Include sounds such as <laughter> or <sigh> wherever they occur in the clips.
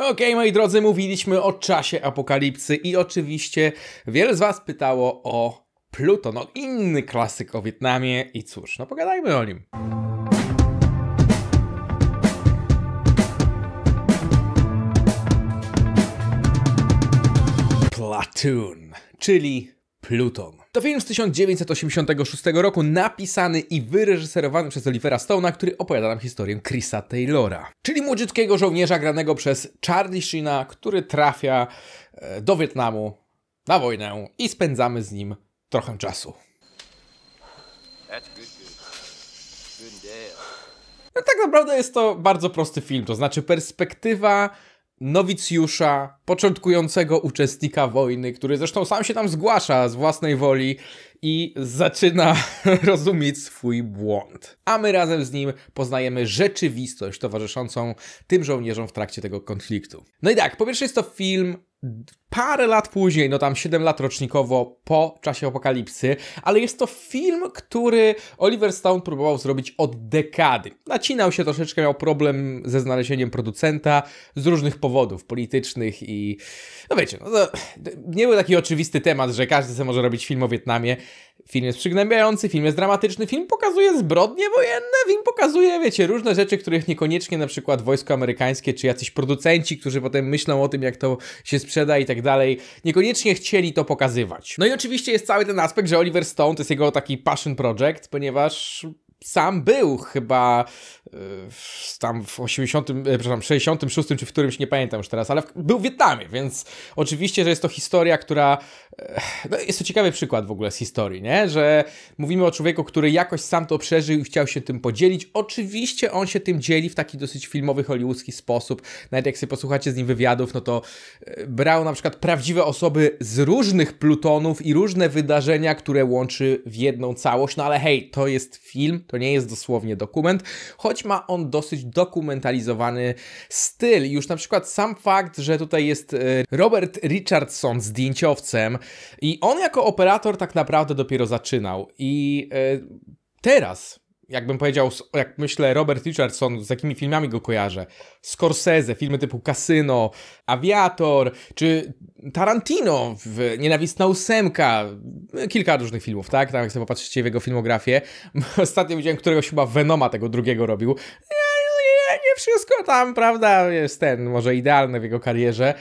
Okej, okay, moi drodzy, mówiliśmy o czasie apokalipsy i oczywiście wiele z Was pytało o Pluto, no inny klasyk o Wietnamie i cóż, no pogadajmy o nim. Platoon, czyli Pluton. To film z 1986 roku, napisany i wyreżyserowany przez Olivera Stone'a, który opowiada nam historię Chrisa Taylora, czyli młodziutkiego żołnierza granego przez Charlie Sheena, który trafia e, do Wietnamu na wojnę i spędzamy z nim trochę czasu. No tak naprawdę jest to bardzo prosty film, to znaczy perspektywa nowicjusza, początkującego uczestnika wojny, który zresztą sam się tam zgłasza z własnej woli i zaczyna <laughs> rozumieć swój błąd. A my razem z nim poznajemy rzeczywistość towarzyszącą tym żołnierzom w trakcie tego konfliktu. No i tak, po pierwsze jest to film parę lat później, no tam 7 lat rocznikowo po czasie apokalipsy, ale jest to film, który Oliver Stone próbował zrobić od dekady. Nacinał się troszeczkę, miał problem ze znalezieniem producenta z różnych powodów politycznych i no wiecie, no nie był taki oczywisty temat, że każdy sobie może robić film o Wietnamie. Film jest przygnębiający, film jest dramatyczny, film pokazuje zbrodnie wojenne, film pokazuje, wiecie, różne rzeczy, których niekoniecznie na przykład wojsko amerykańskie czy jacyś producenci, którzy potem myślą o tym, jak to się sprzeda i tak dalej, niekoniecznie chcieli to pokazywać. No i oczywiście jest cały ten aspekt, że Oliver Stone to jest jego taki passion project, ponieważ sam był chyba w, tam w 80, e, przepraszam, 66 czy w którymś, nie pamiętam już teraz, ale w, był w Wietnamie, więc oczywiście, że jest to historia, która, e, no jest to ciekawy przykład w ogóle z historii, nie? Że mówimy o człowieku, który jakoś sam to przeżył i chciał się tym podzielić. Oczywiście on się tym dzieli w taki dosyć filmowy, hollywoodzki sposób. Nawet jak sobie posłuchacie z nim wywiadów, no to e, brał na przykład prawdziwe osoby z różnych plutonów i różne wydarzenia, które łączy w jedną całość, no ale hej, to jest film, to nie jest dosłownie dokument, choć ma on dosyć dokumentalizowany styl. Już na przykład sam fakt, że tutaj jest e, Robert Richardson zdjęciowcem i on jako operator tak naprawdę dopiero zaczynał i e, teraz jakbym powiedział, jak myślę, Robert Richardson, z jakimi filmami go kojarzę. Scorsese, filmy typu Casino, Aviator, czy Tarantino, Nienawistna Ósemka, kilka różnych filmów, tak? Tam jak sobie popatrzycie w jego filmografię. <laughs> Ostatnio widziałem któregoś chyba Venoma tego drugiego robił nie wszystko tam, prawda, jest ten, może idealny w jego karierze,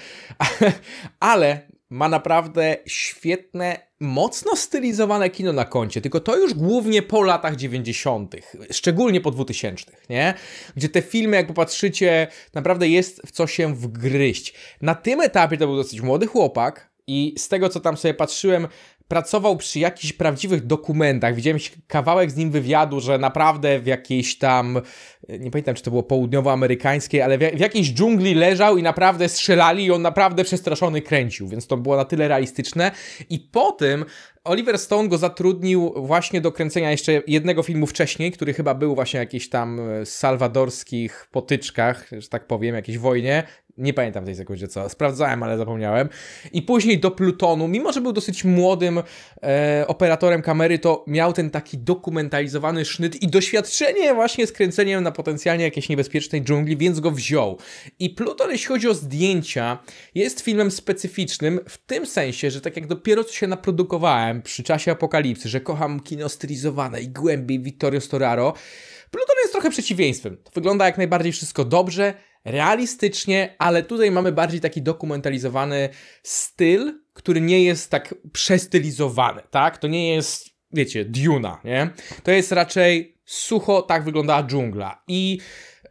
<laughs> ale ma naprawdę świetne, mocno stylizowane kino na koncie, tylko to już głównie po latach 90., szczególnie po 2000, nie? Gdzie te filmy, jak popatrzycie, naprawdę jest w co się wgryźć. Na tym etapie to był dosyć młody chłopak i z tego, co tam sobie patrzyłem, pracował przy jakichś prawdziwych dokumentach. Widziałem kawałek z nim wywiadu, że naprawdę w jakiejś tam, nie pamiętam czy to było południowoamerykańskiej, ale w jakiejś dżungli leżał i naprawdę strzelali i on naprawdę przestraszony kręcił, więc to było na tyle realistyczne. I po tym Oliver Stone go zatrudnił właśnie do kręcenia jeszcze jednego filmu wcześniej, który chyba był właśnie jakiś tam salwadorskich potyczkach, że tak powiem, jakiejś wojnie nie pamiętam tej sekundzie co, sprawdzałem, ale zapomniałem. I później do Plutonu, mimo że był dosyć młodym e, operatorem kamery, to miał ten taki dokumentalizowany sznyt i doświadczenie właśnie z kręceniem na potencjalnie jakiejś niebezpiecznej dżungli, więc go wziął. I Pluton, jeśli chodzi o zdjęcia, jest filmem specyficznym w tym sensie, że tak jak dopiero co się naprodukowałem przy czasie apokalipsy, że kocham kino stylizowane i głębiej Vittorio Storaro, Pluton jest trochę przeciwieństwem. To wygląda jak najbardziej wszystko dobrze, realistycznie, ale tutaj mamy bardziej taki dokumentalizowany styl, który nie jest tak przestylizowany, tak? To nie jest, wiecie, Duna, nie? To jest raczej sucho, tak wyglądała dżungla. I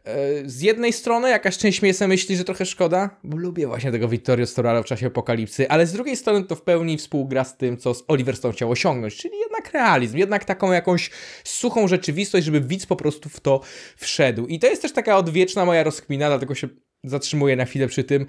E, z jednej strony jakaś część mnie myśli, że trochę szkoda, bo lubię właśnie tego Vittorio Storaro w czasie apokalipsy, ale z drugiej strony to w pełni współgra z tym, co z Oliver Stone chciał osiągnąć, czyli jednak realizm, jednak taką jakąś suchą rzeczywistość, żeby widz po prostu w to wszedł. I to jest też taka odwieczna moja rozkmina, dlatego się zatrzymuję na chwilę przy tym,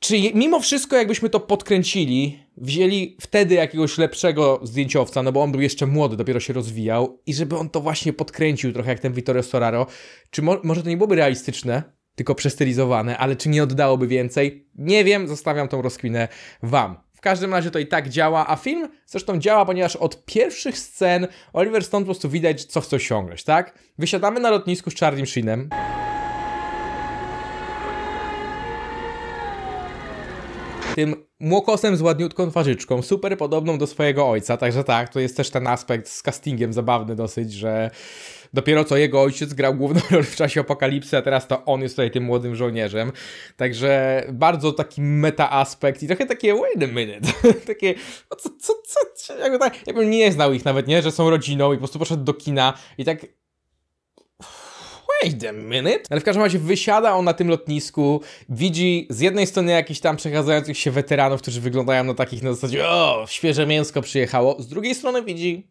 czy mimo wszystko jakbyśmy to podkręcili, wzięli wtedy jakiegoś lepszego zdjęciowca, no bo on był jeszcze młody, dopiero się rozwijał i żeby on to właśnie podkręcił trochę jak ten Vittorio Storaro. Czy mo może to nie byłoby realistyczne, tylko przestylizowane, ale czy nie oddałoby więcej? Nie wiem, zostawiam tą rozkwinę wam. W każdym razie to i tak działa, a film zresztą działa, ponieważ od pierwszych scen Oliver Stone po prostu widać, co chce osiągnąć, tak? Wysiadamy na lotnisku z Charlie Sheenem. Tym młokosem z ładniutką twarzyczką, super podobną do swojego ojca, także tak, to jest też ten aspekt z castingiem zabawny dosyć, że dopiero co jego ojciec grał główną <laughs> rolę w czasie apokalipsy, a teraz to on jest tutaj tym młodym żołnierzem, także bardzo taki meta aspekt i trochę takie wait a minute, <laughs> takie no co, co, co, jakby tak, jakbym nie znał ich nawet, nie, że są rodziną i po prostu poszedł do kina i tak wait a minute. Ale w każdym razie wysiada on na tym lotnisku, widzi z jednej strony jakichś tam przechadzających się weteranów, którzy wyglądają na takich na zasadzie, o, świeże mięsko przyjechało, z drugiej strony widzi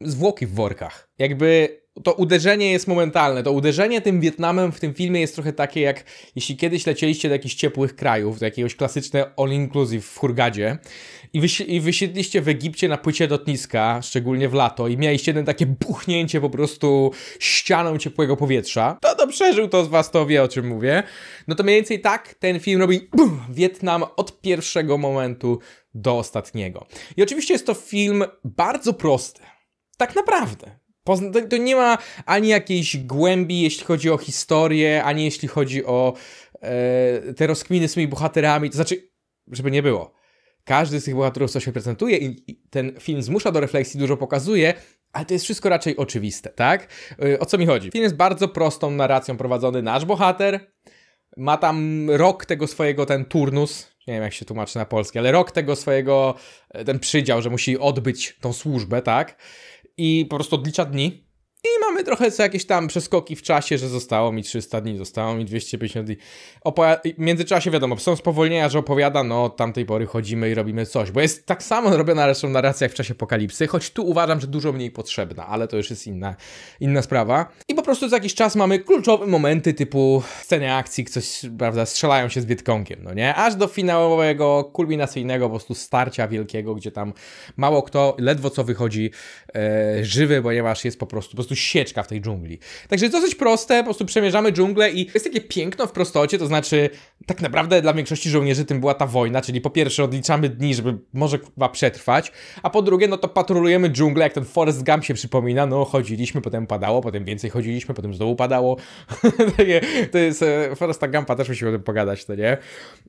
zwłoki w workach. Jakby to uderzenie jest momentalne. To uderzenie tym Wietnamem w tym filmie jest trochę takie jak jeśli kiedyś lecieliście do jakichś ciepłych krajów, do jakiegoś klasycznego all-inclusive w Hurgadzie i, wysi- i wysiedliście w Egipcie na płycie lotniska, szczególnie w lato, i mieliście jedno takie buchnięcie po prostu ścianą ciepłego powietrza, to to przeżył to z was, to wie o czym mówię. No to mniej więcej tak ten film robi bum, Wietnam od pierwszego momentu do ostatniego. I oczywiście jest to film bardzo prosty tak naprawdę. To, nie ma ani jakiejś głębi, jeśli chodzi o historię, ani jeśli chodzi o e, te rozkminy z tymi bohaterami. To znaczy, żeby nie było. Każdy z tych bohaterów coś reprezentuje i, i ten film zmusza do refleksji, dużo pokazuje, ale to jest wszystko raczej oczywiste, tak? E, o co mi chodzi? Film jest bardzo prostą narracją prowadzony. Nasz bohater ma tam rok tego swojego, ten turnus, nie wiem jak się tłumaczy na polski, ale rok tego swojego, e, ten przydział, że musi odbyć tą służbę, tak? i po prostu odlicza dni i mamy trochę co jakieś tam przeskoki w czasie, że zostało mi 300 dni, zostało mi 250 dni. Opowi- w międzyczasie wiadomo, są spowolnienia, że opowiada, no od tamtej pory chodzimy i robimy coś, bo jest tak samo robiona resztą narracja jak w czasie apokalipsy, choć tu uważam, że dużo mniej potrzebna, ale to już jest inna, inna sprawa. I po prostu za jakiś czas mamy kluczowe momenty typu sceny akcji, coś, prawda, strzelają się z Wietkonkiem, no nie? Aż do finałowego, kulminacyjnego po prostu starcia wielkiego, gdzie tam mało kto, ledwo co wychodzi e, żywy, ponieważ jest po prostu, po prostu sieczka w tej dżungli. Także dosyć proste, po prostu przemierzamy dżunglę i jest takie piękno w prostocie, to znaczy tak naprawdę dla większości żołnierzy tym była ta wojna, czyli po pierwsze odliczamy dni, żeby może chyba przetrwać, a po drugie no to patrolujemy dżunglę, jak ten Forest Gump się przypomina, no chodziliśmy, potem padało, potem więcej chodziliśmy, potem znowu padało. <laughs> to jest, e, Forest Gumpa też musimy o tym pogadać, to nie?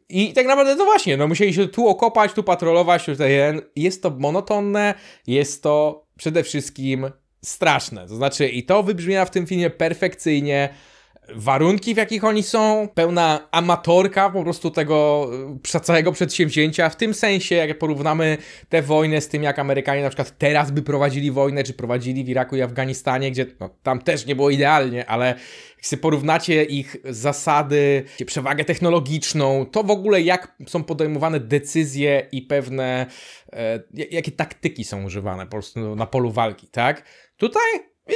I tak naprawdę no właśnie, no musieli się tu okopać, tu patrolować, tutaj e, jest to monotonne, jest to przede wszystkim straszne. To znaczy, i to wybrzmiało w tym filmie perfekcyjnie. Warunki, w jakich oni są, pełna amatorka po prostu tego e, całego przedsięwzięcia. W tym sensie, jak porównamy tę wojnę z tym, jak Amerykanie na przykład teraz by prowadzili wojnę, czy prowadzili w Iraku i Afganistanie, gdzie no, tam też nie było idealnie, ale jak sobie porównacie ich zasady, przewagę technologiczną, to w ogóle jak są podejmowane decyzje i pewne, e, jakie taktyki są używane po prostu na polu walki, tak? Tutaj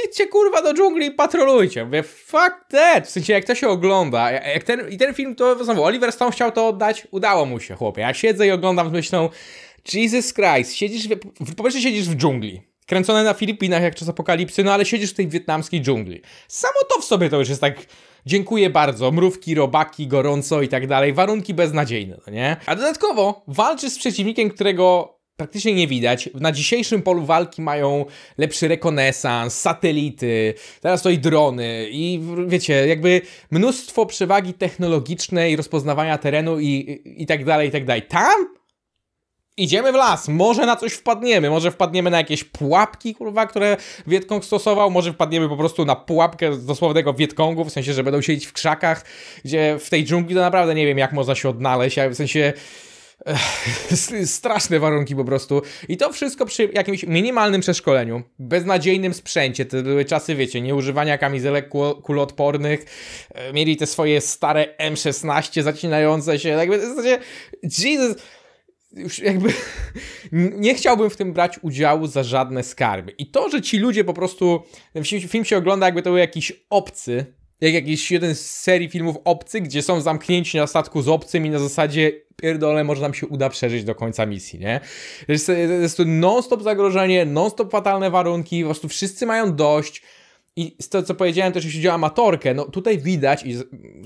idźcie kurwa do dżungli i patrolujcie. Mówię, fuck that. W sensie, jak to się ogląda, jak ten, i ten film, to znowu, Oliver Stone chciał to oddać, udało mu się, chłopie. Ja siedzę i oglądam z myślą, Jesus Christ, siedzisz, w, po pierwsze siedzisz w dżungli, kręcone na Filipinach jak czas apokalipsy, no ale siedzisz w tej wietnamskiej dżungli. Samo to w sobie to już jest tak, dziękuję bardzo, mrówki, robaki, gorąco i tak dalej, warunki beznadziejne, no nie? A dodatkowo walczysz z przeciwnikiem, którego praktycznie nie widać. Na dzisiejszym polu walki mają lepszy rekonesans, satelity, teraz to i drony i wiecie, jakby mnóstwo przewagi technologicznej, rozpoznawania terenu i, i, i tak dalej, i tak dalej. Tam idziemy w las, może na coś wpadniemy, może wpadniemy na jakieś pułapki, kurwa, które Wietkong stosował, może wpadniemy po prostu na pułapkę z dosłownego Wietkongu, w sensie, że będą siedzieć w krzakach, gdzie w tej dżungli to naprawdę nie wiem, jak można się odnaleźć, w sensie straszne warunki po prostu. I to wszystko przy jakimś minimalnym przeszkoleniu, beznadziejnym sprzęcie. To były czasy, wiecie, nieużywania kamizelek kulotpornych e, Mieli te swoje stare M16 zacinające się. Jakby, w zasadzie, Jesus już jakby <laughs> nie chciałbym w tym brać udziału za żadne skarby. I to, że ci ludzie po prostu, film, film się ogląda jakby to był jakiś obcy, jak jakiś jeden z serii filmów obcych, gdzie są zamknięci na statku z obcym i na zasadzie pierdole, może nam się uda przeżyć do końca misji, nie? Jest, jest to non-stop zagrożenie, non-stop fatalne warunki, po prostu wszyscy mają dość, i z tego, co powiedziałem też, jeśli chodzi o amatorkę, no tutaj widać i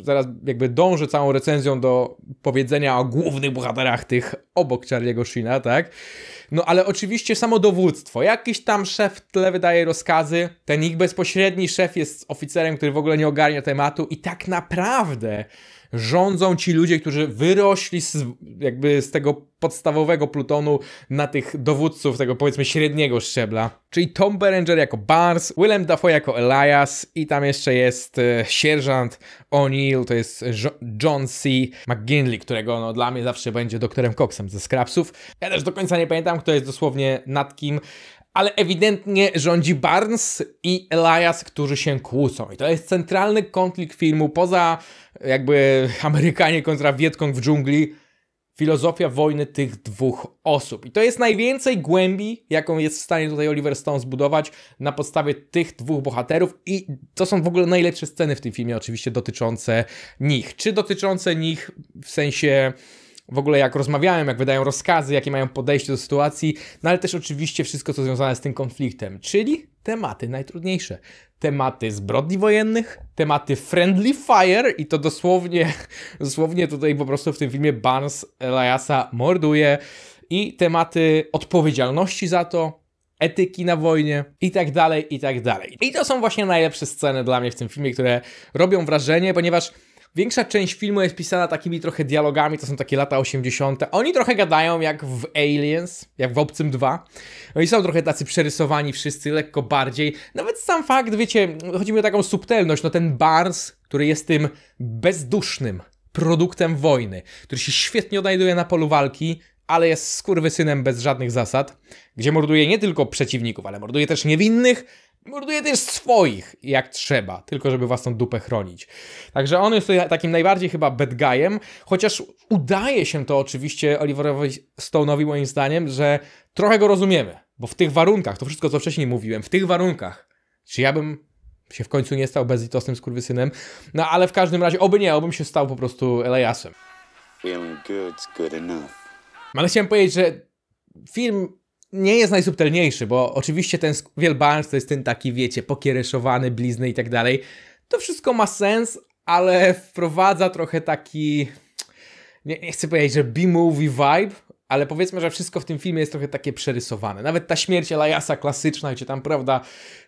zaraz jakby dążę całą recenzją do powiedzenia o głównych bohaterach tych obok Charlie'ego Shina, tak? No ale oczywiście samo dowództwo. Jakiś tam szef w tle wydaje rozkazy, ten ich bezpośredni szef jest oficerem, który w ogóle nie ogarnia tematu i tak naprawdę rządzą ci ludzie, którzy wyrośli z, jakby z tego podstawowego plutonu na tych dowódców tego powiedzmy średniego szczebla. Czyli Tom Berenger jako Barnes, Willem Dafoe jako Elias i tam jeszcze jest e, sierżant O'Neill, to jest John C. McGinley, którego no, dla mnie zawsze będzie doktorem Coxem ze Scrapsów. Ja też do końca nie pamiętam, kto jest dosłownie nad kim, ale ewidentnie rządzi Barnes i Elias, którzy się kłócą. I to jest centralny konflikt filmu, poza jakby Amerykanie kontra Wietkong w dżungli, filozofia wojny tych dwóch osób. I to jest najwięcej głębi, jaką jest w stanie tutaj Oliver Stone zbudować na podstawie tych dwóch bohaterów i to są w ogóle najlepsze sceny w tym filmie, oczywiście dotyczące nich. Czy dotyczące nich w sensie w ogóle jak rozmawiają, jak wydają rozkazy, jakie mają podejście do sytuacji, no ale też oczywiście wszystko, co związane z tym konfliktem, czyli tematy najtrudniejsze. Tematy zbrodni wojennych, tematy friendly fire i to dosłownie, <laughs> dosłownie tutaj po prostu w tym filmie Barnes Eliasa morduje i tematy odpowiedzialności za to, etyki na wojnie i tak dalej, i tak dalej. I to są właśnie najlepsze sceny dla mnie w tym filmie, które robią wrażenie, ponieważ Większa część filmu jest pisana takimi trochę dialogami, to są takie lata 80. Oni trochę gadają jak w Aliens, jak w Obcym 2. Oni są trochę tacy przerysowani wszyscy, lekko bardziej. Nawet sam fakt, wiecie, chodzi mi o taką subtelność, no ten Barnes, który jest tym bezdusznym produktem wojny, który się świetnie odnajduje na polu walki, ale jest skurwysynem bez żadnych zasad, gdzie morduje nie tylko przeciwników, ale morduje też niewinnych, Morduje też swoich, jak trzeba, tylko żeby własną dupę chronić. Także on jest tutaj takim najbardziej chyba bad guyem, chociaż udaje się to oczywiście Oliverowi Stone'owi moim zdaniem, że trochę go rozumiemy, bo w tych warunkach, to wszystko co wcześniej mówiłem, w tych warunkach, czy ja bym się w końcu nie stał bezlitosnym skurwysynem, no ale w każdym razie, oby nie, obym się stał po prostu Eliasem. Feeling good Ale chciałem powiedzieć, że film nie jest najsubtelniejszy, bo oczywiście ten wielbalans to jest ten taki, wiecie, pokiereszowany, blizny i tak dalej. To wszystko ma sens, ale wprowadza trochę taki... Nie, nie chcę powiedzieć, że B-movie vibe, ale powiedzmy, że wszystko w tym filmie jest trochę takie przerysowane. Nawet ta śmierć Eliasa klasyczna, gdzie tam, prawda,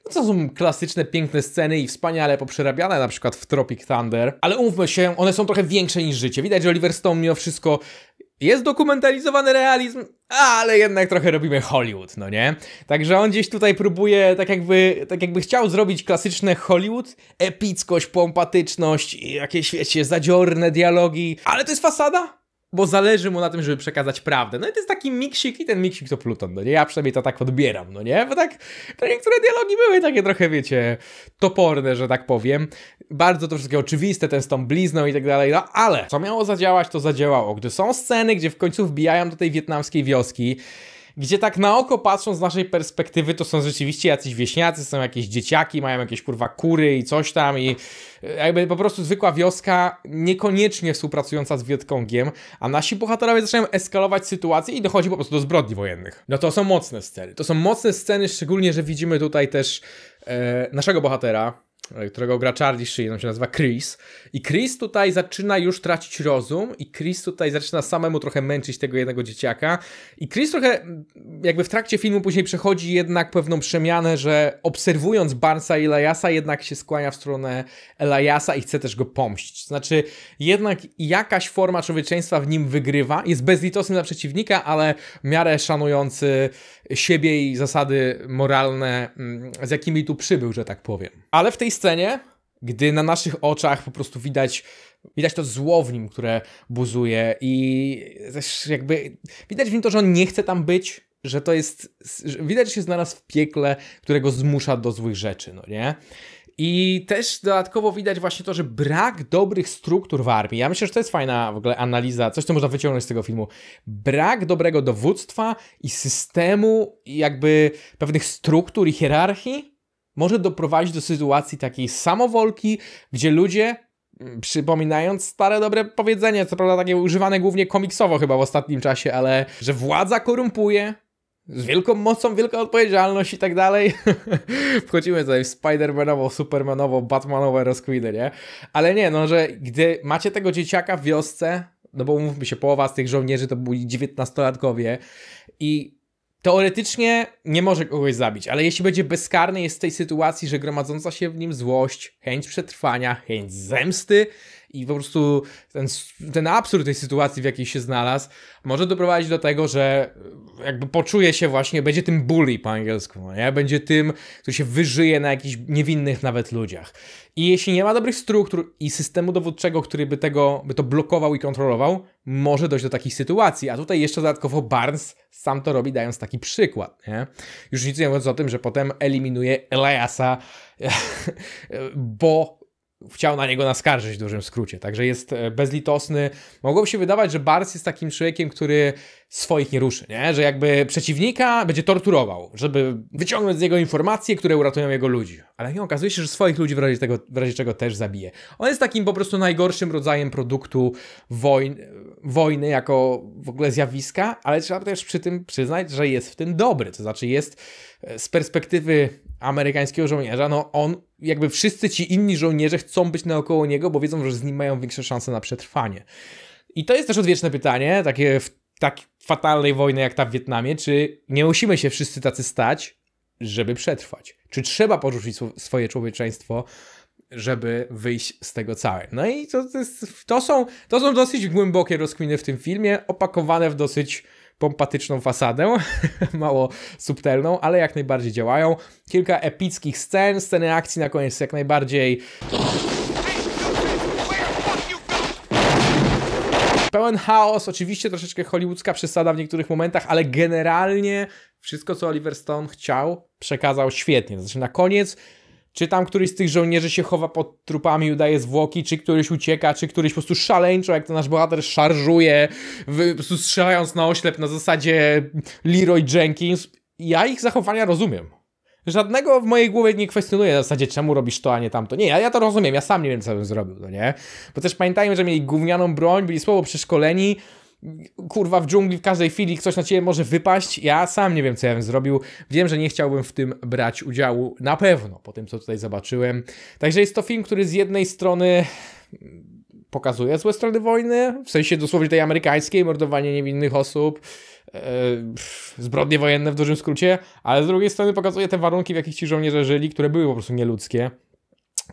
no to są klasyczne, piękne sceny i wspaniale poprzerabiane, na przykład w Tropic Thunder, ale umówmy się, one są trochę większe niż życie. Widać, że Oliver Stone mimo wszystko jest dokumentalizowany realizm, ale jednak trochę robimy Hollywood, no nie? Także on gdzieś tutaj próbuje, tak jakby, tak jakby chciał zrobić klasyczne Hollywood, epickość, pompatyczność, jakieś, wiecie, zadziorne dialogi, ale to jest fasada? bo zależy mu na tym, żeby przekazać prawdę. No i to jest taki miksik i ten miksik to Pluton, no nie? Ja przynajmniej to tak odbieram, no nie? Bo tak, to niektóre dialogi były takie trochę, wiecie, toporne, że tak powiem. Bardzo to wszystkie oczywiste, ten z tą blizną i tak dalej, no ale co miało zadziałać, to zadziałało. Gdy są sceny, gdzie w końcu wbijają do tej wietnamskiej wioski, gdzie tak na oko patrząc z naszej perspektywy, to są rzeczywiście jacyś wieśniacy, są jakieś dzieciaki, mają jakieś kurwa kury i coś tam i e, jakby po prostu zwykła wioska, niekoniecznie współpracująca z Wietkongiem, a nasi bohaterowie zaczynają eskalować sytuację i dochodzi po prostu do zbrodni wojennych. No to są mocne sceny. To są mocne sceny, szczególnie, że widzimy tutaj też e, naszego bohatera, E, którego gra Charlie Sheen, on się nazywa Chris. I Chris tutaj zaczyna już tracić rozum i Chris tutaj zaczyna samemu trochę męczyć tego jednego dzieciaka. I Chris trochę mm, jakby w trakcie filmu później przechodzi jednak pewną przemianę, że obserwując Barnesa i Eliasa jednak się skłania w stronę Eliasa i chce też go pomścić. Znaczy jednak jakaś forma człowieczeństwa w nim wygrywa, jest bezlitosny dla przeciwnika, ale w miarę szanujący siebie i zasady moralne, mm, z jakimi tu przybył, że tak powiem. Ale w tej tej scenie, gdy na naszych oczach po prostu widać Widać to zło w nim, które buzuje i też jakby widać w nim to, że on nie chce tam być, że to jest, że widać, że się znalazł w piekle, którego zmusza do złych rzeczy, no nie? I też dodatkowo widać właśnie to, że brak dobrych struktur w armii. Ja myślę, że to jest fajna w ogóle analiza, coś co można wyciągnąć z tego filmu. Brak dobrego dowództwa i systemu, i jakby pewnych struktur i hierarchii może doprowadzić do sytuacji takiej samowolki, gdzie ludzie, przypominając stare dobre powiedzenie, co prawda takie używane głównie komiksowo chyba w ostatnim czasie, ale że władza korumpuje, z wielką mocą, wielka odpowiedzialność i tak dalej. <laughs> Wchodzimy tutaj w Spider-Manową, Supermanową, Batmanową rozkwiny, nie? Ale nie, no, że gdy macie tego dzieciaka w wiosce, no bo mówmy się, połowa z tych żołnierzy to byli dziewiętnastolatkowie i Teoretycznie nie może kogoś zabić, ale jeśli będzie bezkarny, jest w tej sytuacji, że gromadząca się w nim złość, chęć przetrwania, chęć zemsty, i po prostu ten, ten absurd tej sytuacji, w jakiej się znalazł, może doprowadzić do tego, że e, jakby poczuje się właśnie, będzie tym bully po angielsku, no nie? będzie tym, który się wyżyje na jakichś niewinnych nawet ludziach. I jeśli nie ma dobrych struktur i systemu dowódczego, który by, tego, by to blokował i kontrolował, może dojść do takich sytuacji. A tutaj jeszcze dodatkowo Barnes sam to robi, dając taki przykład. Nie? Już nic nie mówiąc o tym, że potem eliminuje Eliasa, <laughs> bo chciał na niego naskarżyć w dużym skrócie. Także jest e, bezlitosny. Mogłoby się wydawać, że Bars jest takim człowiekiem, który swoich nie ruszy, nie? Że jakby przeciwnika będzie torturował, żeby wyciągnąć z niego informacje, które uratują jego ludzi. Ale nie okazuje się, że swoich ludzi w razie, tego, w razie czego też zabije. On jest takim po prostu najgorszym rodzajem produktu wojn, wojny jako w ogóle zjawiska, ale trzeba też przy tym przyznać, że jest w tym dobry. To znaczy jest e, z perspektywy amerykańskiego żołnierza, no on, jakby wszyscy ci inni żołnierze chcą być naokoło niego, bo wiedzą, że z nim mają większe szanse na przetrwanie. I to jest też odwieczne pytanie, takie w tak fatalnej wojny jak ta w Wietnamie, czy nie musimy się wszyscy tacy stać, żeby przetrwać? Czy trzeba porzucić swoje człowieczeństwo, żeby wyjść z tego całe? No i to, to, jest, to, są, to są dosyć głębokie rozkminy w tym filmie, opakowane w dosyć pompatyczną fasadę, <laughs> mało subtelną, ale jak najbardziej działają. Kilka epickich scen, sceny akcji na koniec jak najbardziej Pełen chaos, oczywiście troszeczkę hollywoodzka przesada w niektórych momentach, ale generalnie wszystko, co Oliver Stone chciał, przekazał świetnie. Znaczy na koniec czy tam któryś z tych żołnierzy się chowa pod trupami i udaje zwłoki, czy któryś ucieka, czy któryś po prostu szaleńczo, jak to nasz bohater szarżuje, po prostu strzelając na oślep na zasadzie Leroy Jenkins. Ja ich zachowania rozumiem. Żadnego w mojej głowie nie kwestionuje w zasadzie, czemu robisz to, a nie tamto. Nie, ja, ja to rozumiem, ja sam nie wiem, co bym zrobił, no nie? Bo też pamiętajmy, że mieli gównianą broń, byli słabo przeszkoleni, kurwa w dżungli w każdej chwili ktoś na ciebie może wypaść. Ja sam nie wiem, co ja bym zrobił. Wiem, że nie chciałbym w tym brać udziału na pewno po tym, co tutaj zobaczyłem. Także jest to film, który z jednej strony pokazuje złe strony wojny, w sensie dosłownie tej amerykańskiej, mordowanie niewinnych osób, yy, zbrodnie wojenne w dużym skrócie, ale z drugiej strony pokazuje te warunki, w jakich ci żołnierze żyli, które były po prostu nieludzkie.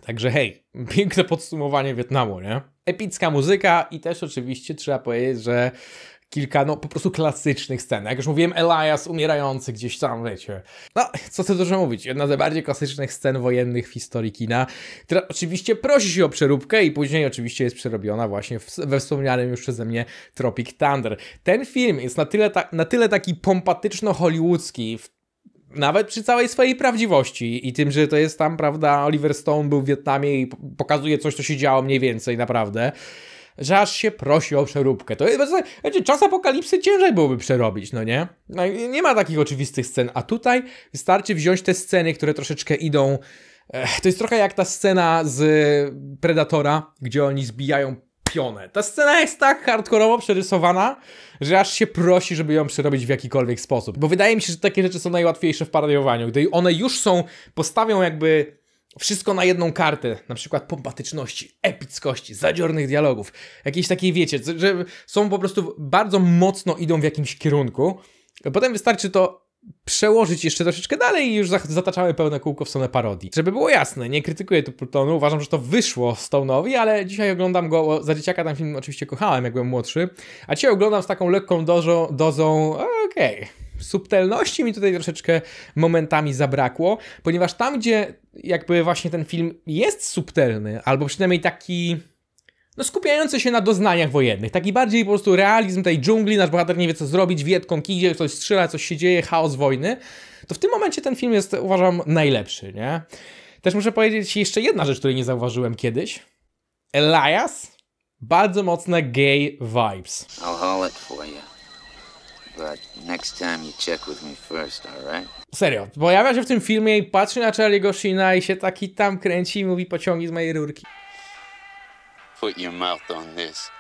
Także hej, <laughs> piękne podsumowanie Wietnamu, nie? Epicka muzyka i też oczywiście trzeba powiedzieć, że kilka, no po prostu klasycznych scen. Jak już mówiłem, Elias umierający gdzieś tam, wiecie. No, co chcę dużo mówić, jedna z bardziej klasycznych scen wojennych w historii kina, która oczywiście prosi się o przeróbkę i później oczywiście jest przerobiona właśnie w, we wspomnianym już przeze mnie Tropic Thunder. Ten film jest na tyle, ta, na tyle taki pompatyczno-hollywoodzki, nawet przy całej swojej prawdziwości i tym, że to jest tam, prawda, Oliver Stone był w Wietnamie i pokazuje coś, co się działo mniej więcej, naprawdę że aż się prosi o przeróbkę. To jest, znaczy, czas apokalipsy ciężej byłoby przerobić, no nie? No nie ma takich oczywistych scen, a tutaj wystarczy wziąć te sceny, które troszeczkę idą... Eh, to jest trochę jak ta scena z Predatora, gdzie oni zbijają pionę. Ta scena jest tak hardkorowo przerysowana, że aż się prosi, żeby ją przerobić w jakikolwiek sposób. Bo wydaje mi się, że takie rzeczy są najłatwiejsze w parodiowaniu, gdy one już są, postawią jakby wszystko na jedną kartę, na przykład pompatyczności, epickości, zadziornych dialogów, jakiejś takiej, wiecie, że są po prostu bardzo mocno idą w jakimś kierunku, potem wystarczy to przełożyć jeszcze troszeczkę dalej i już zataczały pełne kółko w stronę parodii. Żeby było jasne, nie krytykuję tu Plutonu, uważam, że to wyszło Stone'owi, ale dzisiaj oglądam go, za dzieciaka ten film oczywiście kochałem, jak byłem młodszy, a dzisiaj oglądam z taką lekką dozą, dozą okej... Okay subtelności mi tutaj troszeczkę momentami zabrakło, ponieważ tam, gdzie jakby właśnie ten film jest subtelny, albo przynajmniej taki no skupiający się na doznaniach wojennych. Taki bardziej po prostu realizm tej dżungli, nasz bohater nie wie co zrobić, Wietkong idzie, coś strzela, coś się dzieje, chaos wojny. To w tym momencie ten film jest, uważam, najlepszy, nie? Też muszę powiedzieć jeszcze jedna rzecz, której nie zauważyłem kiedyś. Elias, bardzo mocne gay vibes. I'll haul it for you but next time you check with me first, alright? Serio, pojawia się w tym filmie i patrzy na Charlie'ego Shina i się taki tam kręci i mówi pociągi z mojej rurki. Put your mouth on this.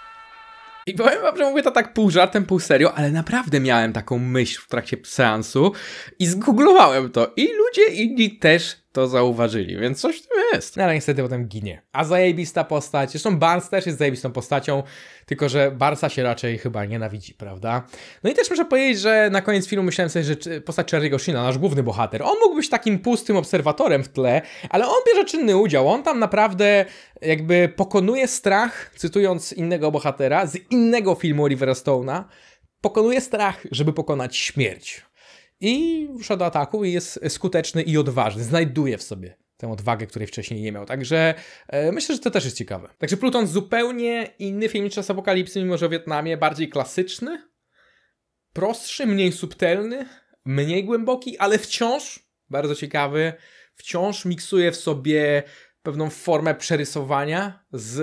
I powiem wam, że mówię to tak pół żartem, pół serio, ale naprawdę miałem taką myśl w trakcie seansu i zgooglowałem to. I ludzie inni też to zauważyli, więc coś w tym jest. No ale niestety potem ginie. A zajebista postać, zresztą Barnes też jest zajebistą postacią, tylko że Barsa się raczej chyba nienawidzi, prawda? No i też muszę powiedzieć, że na koniec filmu myślałem sobie, że postać Charlie'ego Shina, nasz główny bohater, on mógł być takim pustym obserwatorem w tle, ale on bierze czynny udział, on tam naprawdę jakby pokonuje strach, cytując innego bohatera z innego filmu Olivera Stone'a, pokonuje strach, żeby pokonać śmierć i rusza do ataku i jest skuteczny i odważny. Znajduje w sobie tę odwagę, której wcześniej nie miał. Także e, myślę, że to też jest ciekawe. Także Pluton zupełnie inny film niż Czas Apokalipsy, mimo że o Wietnamie bardziej klasyczny, prostszy, mniej subtelny, mniej głęboki, ale wciąż bardzo ciekawy. Wciąż miksuje w sobie pewną formę przerysowania z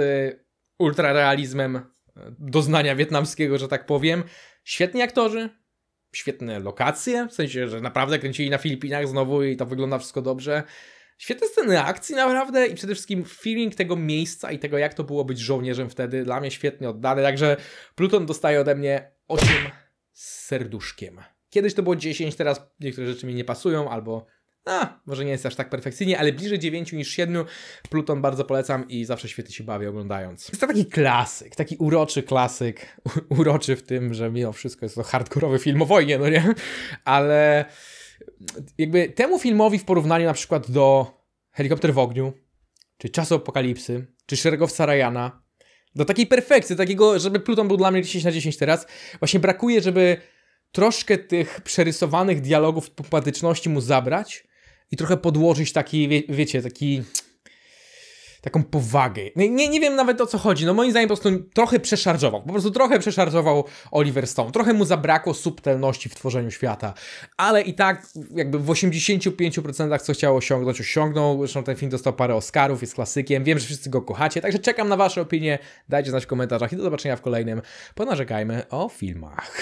ultrarealizmem e, doznania wietnamskiego, że tak powiem. Świetni aktorzy, świetne lokacje, w sensie, że naprawdę kręcili na Filipinach znowu i to wygląda wszystko dobrze. Świetne sceny akcji naprawdę i przede wszystkim feeling tego miejsca i tego, jak to było być żołnierzem wtedy, dla mnie świetnie oddane. Także Pluton dostaje ode mnie 8 z serduszkiem. Kiedyś to było 10, teraz niektóre rzeczy mi nie pasują albo a, może nie jest aż tak perfekcyjnie, ale bliżej 9 niż 7. Pluton bardzo polecam i zawsze świetnie się bawię oglądając. Jest to taki klasyk, taki uroczy klasyk. U uroczy w tym, że mimo wszystko jest to hardkorowy film o wojnie, no nie? Ale jakby temu filmowi w porównaniu na przykład do Helikopter w ogniu, czy Czasu Apokalipsy, czy Szeregowca Rayana, do takiej perfekcji, takiego, żeby Pluton był dla mnie 10 na 10 teraz, właśnie brakuje, żeby troszkę tych przerysowanych dialogów popatyczności mu zabrać, i trochę podłożyć taki, wie, wiecie, taki taką powagę. Nie, nie wiem nawet o co chodzi. No moim zdaniem po prostu trochę przeszarżował. Po prostu trochę przeszarżował Oliver Stone. Trochę mu zabrakło subtelności w tworzeniu świata. Ale i tak jakby w 85% co chciał osiągnąć, osiągnął. Zresztą ten film dostał parę Oscarów, jest klasykiem. Wiem, że wszyscy go kochacie. Także czekam na wasze opinie. Dajcie znać w komentarzach i do zobaczenia w kolejnym Ponarzekajmy o filmach.